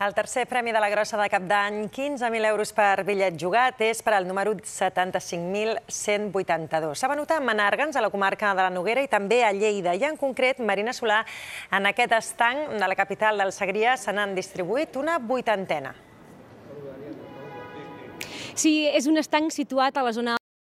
El tercer premi de la grossa de cap d'any, 15.000 euros per bitllet jugat, és per al número 75.182. S'ha venut a Menargans, a la comarca de la Noguera, i també a Lleida. I en concret, Marina Solà, en aquest estanc de la capital del Segrià se n'han distribuït una vuitantena. Sí, és un estanc situat a la zona